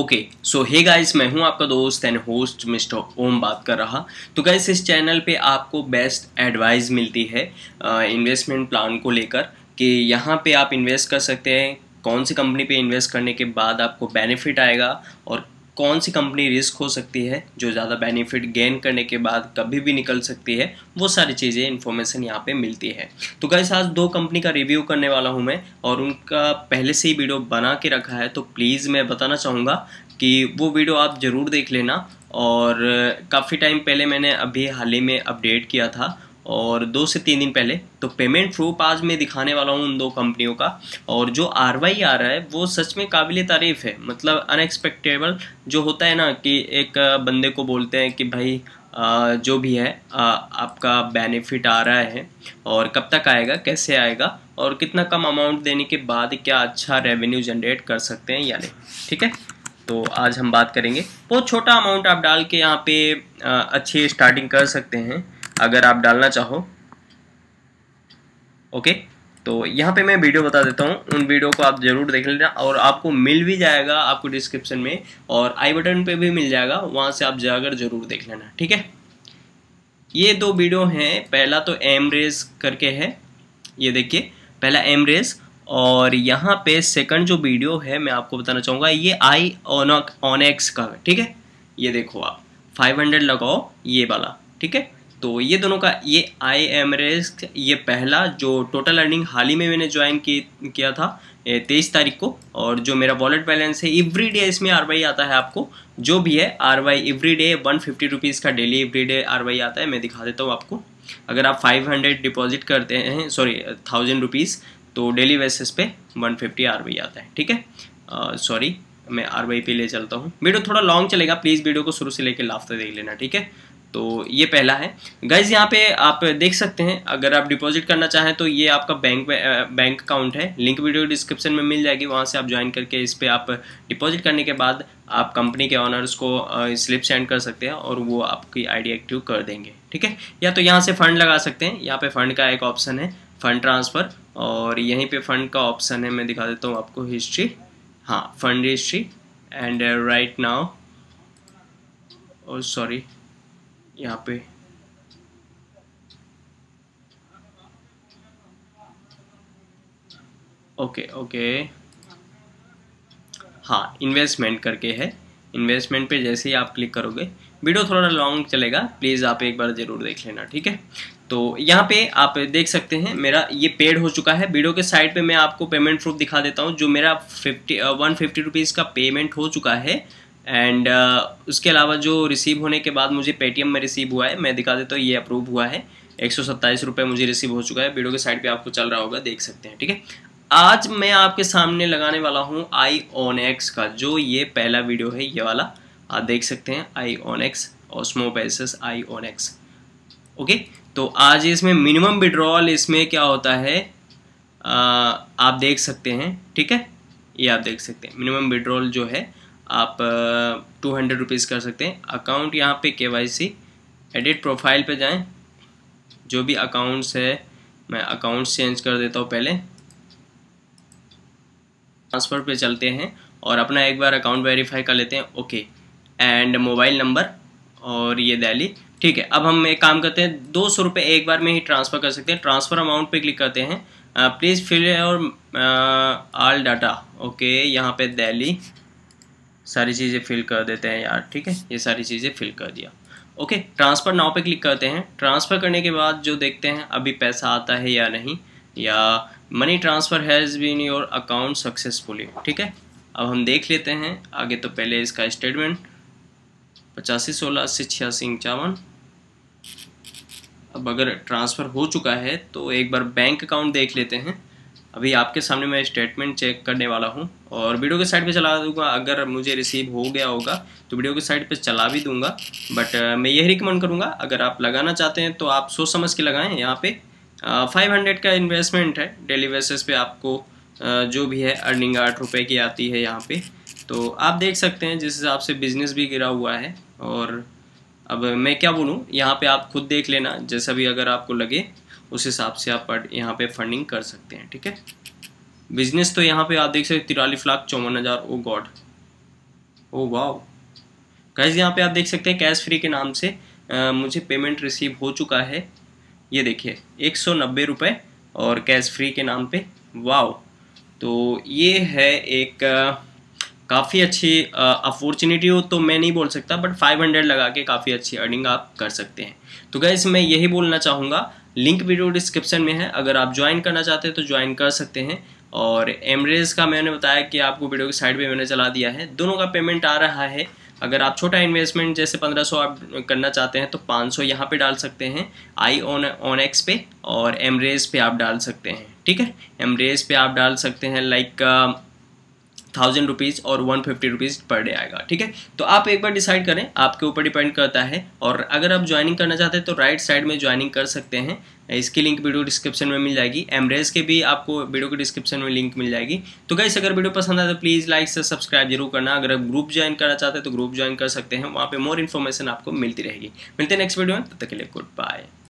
okay so hey guys मैं हूं आपका दोस्त एंड होस्ट मिस्टर ओम बात कर रहा तो गाइस इस चैनल पे आपको बेस्ट एडवाइस मिलती है इन्वेस्टमेंट uh, प्लान को लेकर कि यहाँ पे आप इन्वेस्ट कर सकते हैं कौन सी कंपनी पे इन्वेस्ट करने के बाद आपको बेनिफिट आएगा और कौन सी कंपनी रिस्क हो सकती है जो ज़्यादा बेनिफिट गेन करने के बाद कभी भी निकल सकती है वो सारी चीज़ें इन्फॉर्मेशन यहाँ पे मिलती है तो गाइस आज दो कंपनी का रिव्यू करने वाला हूँ मैं और उनका पहले से ही वीडियो बना के रखा है तो प्लीज़ मैं बताना चाहूँगा कि वो वीडियो आप ज़रूर देख लेना और काफ़ी टाइम पहले मैंने अभी हाल ही में अपडेट किया था और दो से तीन दिन पहले तो पेमेंट प्रूफ आज मैं दिखाने वाला हूँ उन दो कंपनियों का और जो आर वाई आ रहा है वो सच में काबिल तारीफ़ है मतलब अनएक्सपेक्टेबल जो होता है ना कि एक बंदे को बोलते हैं कि भाई आ, जो भी है आ, आपका बेनिफिट आ रहा है और कब तक आएगा कैसे आएगा और कितना कम अमाउंट देने के बाद क्या अच्छा रेवेन्यू जनरेट कर सकते हैं या नहीं ठीक है तो आज हम बात करेंगे बहुत छोटा अमाउंट आप डाल के यहाँ पे अच्छी स्टार्टिंग कर सकते हैं अगर आप डालना चाहो ओके तो यहाँ पे मैं वीडियो बता देता हूँ उन वीडियो को आप जरूर देख लेना और आपको मिल भी जाएगा आपको डिस्क्रिप्शन में और आई बटन पे भी मिल जाएगा वहाँ से आप जाकर जरूर देख लेना ठीक है ये दो वीडियो हैं पहला तो एम रेस करके है ये देखिए पहला एम रेस और यहाँ पे सेकंड जो वीडियो है मैं आपको बताना चाहूँगा ये आई ऑनक एक्स का ठीक है ये देखो आप फाइव लगाओ ये वाला ठीक है तो ये दोनों का ये आई एम रिस्क ये पहला जो टोटल अर्निंग हाल ही में मैंने ज्वाइन किया था तेईस तारीख को और जो मेरा वॉलेट बैलेंस है एवरी डे इसमें आर वाई आता है आपको जो भी है R Y every day one fifty rupees का daily every day R Y आता है मैं दिखा देता हूँ आपको अगर आप फाइव हंड्रेड डिपॉजिट करते हैं सॉरी थाउजेंड रुपीज़ तो डेली बेसिस पे वन फिफ्टी आर वाई आता है ठीक है सॉरी मैं आर वाई पे ले चलता हूँ वीडियो थोड़ा लॉन्ग चलेगा प्लीज़ वीडियो को शुरू से लेकर लाफ्ता देख लेना ठीक है तो ये पहला है गाइज यहाँ पे आप देख सकते हैं अगर आप डिपॉजिट करना चाहें तो ये आपका बैंक बैंक अकाउंट है लिंक वीडियो डिस्क्रिप्शन में मिल जाएगी वहाँ से आप ज्वाइन करके इस पर आप डिपॉजिट करने के बाद आप कंपनी के ऑनर्स को स्लिप सेंड कर सकते हैं और वो आपकी आईडी एक्टिव कर देंगे ठीक है या तो यहाँ से फ़ंड लगा सकते हैं यहाँ पे फ़ंड का एक ऑप्शन है फ़ंड ट्रांसफ़र और यहीं पे फ़ंड का ऑप्शन है मैं दिखा देता हूँ आपको हिस्ट्री हाँ fund history and right now और सॉरी यहाँ पे ओके ओके हाँ इन्वेस्टमेंट करके है इन्वेस्टमेंट पे जैसे ही आप क्लिक करोगे वीडियो थोड़ा लॉन्ग चलेगा प्लीज़ आप एक बार ज़रूर देख लेना ठीक है तो यहाँ पे आप देख सकते हैं मेरा ये पेड हो चुका है वीडियो के साइड पे मैं आपको पेमेंट प्रूफ दिखा देता हूँ जो मेरा फिफ्टी वन फिफ्टी रुपीज़ का पेमेंट हो चुका है एंड uh, उसके अलावा जो रिसीव होने के बाद मुझे पेटीएम में रिसीव हुआ है मैं दिखा देता हूँ ये अप्रूव हुआ है एक सौ सत्ताईस रुपये मुझे रिसीव हो चुका है वीडियो के साइड पे आपको चल रहा होगा देख सकते हैं ठीक है आज मैं आपके सामने लगाने वाला हूँ आई ऑन एक्स का जो ये पहला वीडियो है ये वाला आप देख सकते हैं आई ऑन एक्स ऑस्मो पैसेस आई ऑन एक्स ओके तो आज इसमें मिनिमम विड्रॉल इसमें क्या होता है आ, uh, आप देख सकते हैं ठीक है ये आप देख सकते हैं मिनिमम विड्रॉल जो है आप टू हंड्रेड रुपीज़ कर सकते हैं अकाउंट यहाँ पे के वाई सी एडिट प्रोफाइल पे जाएं जो भी अकाउंट्स है मैं अकाउंट्स चेंज कर देता हूँ पहले ट्रांसफ़र पे चलते हैं और अपना एक बार अकाउंट वेरीफाई कर लेते हैं ओके एंड मोबाइल नंबर और ये दैली ठीक है अब हम एक काम करते हैं दो सौ रुपये एक बार में ही ट्रांसफ़र कर सकते हैं ट्रांसफ़र अमाउंट पे क्लिक करते हैं प्लीज़ फिल और आल डाटा ओके यहाँ पे दिल्ली सारी चीज़ें फिल कर देते हैं यार ठीक है ये सारी चीज़ें फिल कर दिया ओके ट्रांसफ़र नाव पे क्लिक करते हैं ट्रांसफ़र करने के बाद जो देखते हैं अभी पैसा आता है या नहीं या money transfer has been your account successfully ठीक है अब हम देख लेते हैं आगे तो पहले इसका स्टेटमेंट पचासी सोलह अस्सी छियासी इक्यावन अब अगर ट्रांसफ़र हो चुका है तो एक बार बैंक अकाउंट देख लेते हैं अभी आपके सामने मैं स्टेटमेंट चेक करने वाला हूँ और वीडियो के साइड पे चला दूंगा अगर मुझे रिसीव हो गया होगा तो वीडियो के साइड पे चला भी दूंगा बट मैं यही रिकमेंड करूँगा अगर आप लगाना चाहते हैं तो आप सोच समझ के लगाएं यहाँ पे फाइव हंड्रेड का इन्वेस्टमेंट है डेली बेसिस पे आपको आ, जो भी है अर्निंग आठ रुपये की आती है यहाँ पे तो आप देख सकते हैं जिस हिसाब से बिज़नेस भी गिरा हुआ है और अब मैं क्या बोलूँ यहाँ पर आप खुद देख लेना जैसा भी अगर आपको लगे उस हिसाब से आप यहाँ पर फंडिंग कर सकते हैं ठीक है बिजनेस तो यहाँ पे आप देख सकते तिरालीस लाख चौवन हज़ार oh god oh wow cash यहाँ पे आप देख सकते हैं कैश फ्री के नाम से आ, मुझे पेमेंट रिसीव हो चुका है ये देखिए एक सौ नब्बे रुपये और कैश फ्री के नाम पे वाओ तो ये है एक काफ़ी अच्छी अपॉर्चुनिटी हो तो मैं नहीं बोल सकता बट 500 लगा के काफ़ी अच्छी अर्निंग आप कर सकते हैं तो गैस मैं यही बोलना चाहूँगा लिंक वीडियो डिस्क्रिप्शन में है अगर आप ज्वाइन करना चाहते हैं तो ज्वाइन कर सकते हैं और एमरेज का मैंने बताया कि आपको वीडियो की साइड पे मैंने चला दिया है दोनों का पेमेंट आ रहा है अगर आप छोटा इन्वेस्टमेंट जैसे 1500 आप करना चाहते हैं तो 500 सौ यहाँ पर डाल सकते हैं आई ऑन ऑन एक्स पे और एमरेज पे आप डाल सकते हैं ठीक है एमरेज पे आप डाल सकते हैं लाइक थाउजेंड रुपीज़ और one fifty rupees per day आएगा ठीक है तो आप एक बार डिसाइड करें आपके ऊपर डिपेंड करता है और अगर आप ज्वाइनिंग करना चाहते हैं तो राइट साइड में ज्वाइनिंग कर सकते हैं इसकी लिंक वीडियो डिस्क्रिप्शन में मिल जाएगी एमरेज के भी आपको वीडियो के डिस्क्रिप्शन में लिंक मिल जाएगी तो गाइस अगर वीडियो पसंद आए तो प्लीज़ लाइक से सब्सक्राइब जरूर करना अगर आप ग्रुप ज्वाइन करना चाहते हैं तो ग्रुप ज्वाइन कर सकते हैं वहाँ पर मोर इन्फॉर्मेशन आपको मिलती रहेगी मिलते हैं नेक्स्ट वीडियो में तब तक के लिए गुड बाय